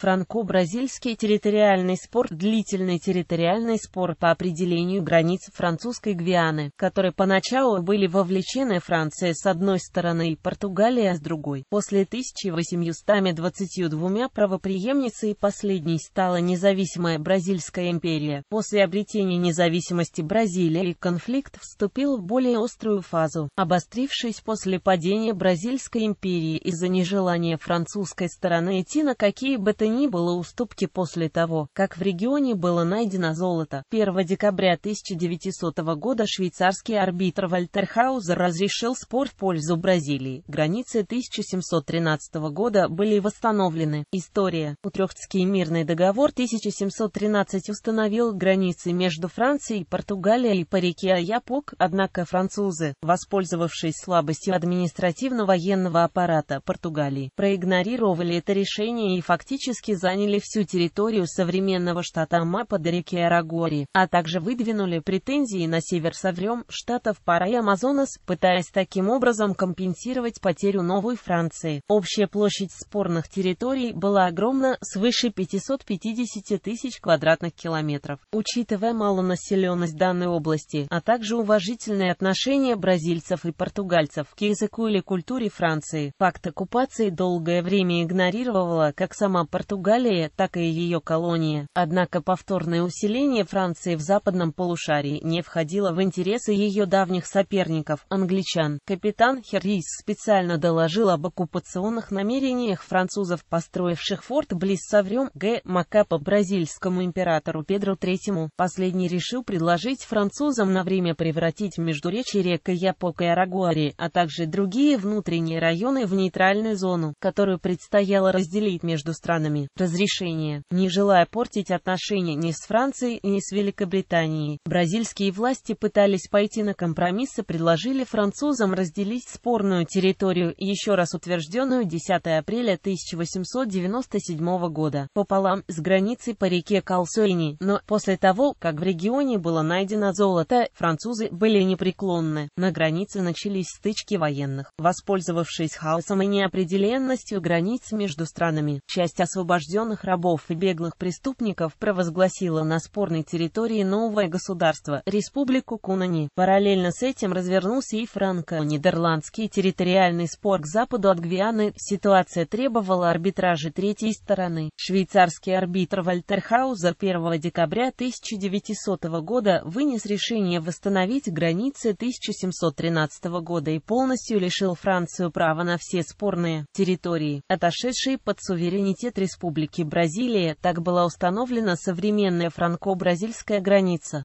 Франко-бразильский территориальный спор – длительный территориальный спор по определению границ французской Гвианы, которые поначалу были вовлечены Франция с одной стороны и Португалия с другой. После 1822 правоприемницей последней стала независимая Бразильская империя. После обретения независимости Бразилии конфликт вступил в более острую фазу, обострившись после падения Бразильской империи из-за нежелания французской стороны идти на какие бы то ни было уступки после того, как в регионе было найдено золото. 1 декабря 1900 года швейцарский арбитр Вальтерхаузер разрешил спор в пользу Бразилии. Границы 1713 года были восстановлены. История. Утрехтский мирный договор 1713 установил границы между Францией, и Португалией по реке Аяпок, однако французы, воспользовавшись слабостью административно-военного аппарата Португалии, проигнорировали это решение и фактически фактически заняли всю территорию современного штата амапа реки Арагори, а также выдвинули претензии на север Саврем, штатов Пара и Амазонас, пытаясь таким образом компенсировать потерю Новой Франции. Общая площадь спорных территорий была огромна, свыше 550 тысяч квадратных километров. Учитывая малонаселенность данной области, а также уважительное отношение бразильцев и португальцев к языку или культуре Франции, факт оккупации долгое время игнорировала как сама Португалия, Португалия, так и ее колония. Однако повторное усиление Франции в западном полушарии не входило в интересы ее давних соперников, англичан. Капитан Херрис специально доложил об оккупационных намерениях французов, построивших форт близ Саврем Г. Макапа бразильскому императору Педру III. Последний решил предложить французам на время превратить междуречие река Япок и Арагуари, а также другие внутренние районы в нейтральную зону, которую предстояло разделить между странами вами разрешение. Не желая портить отношения ни с Францией, ни с Великобританией, бразильские власти пытались пойти на компромисс и предложили французам разделить спорную территорию, еще раз утвержденную 10 апреля 1897 года, пополам с границей по реке Калсойни, но после того, как в регионе было найдено золото, французы были непреклонны. На границе начались стычки военных, воспользовавшись хаосом и неопределенностью границ между странами. Часть освобождения освобожденных рабов и беглых преступников провозгласила на спорной территории новое государство – Республику Кунани. Параллельно с этим развернулся и франко-нидерландский территориальный спор к западу от Гвианы. Ситуация требовала арбитражи третьей стороны. Швейцарский арбитр Вальтер Хаузер 1 декабря 1900 года вынес решение восстановить границы 1713 года и полностью лишил Францию права на все спорные территории, отошедшие под суверенитет республики. Республики Бразилия так была установлена современная франко-бразильская граница.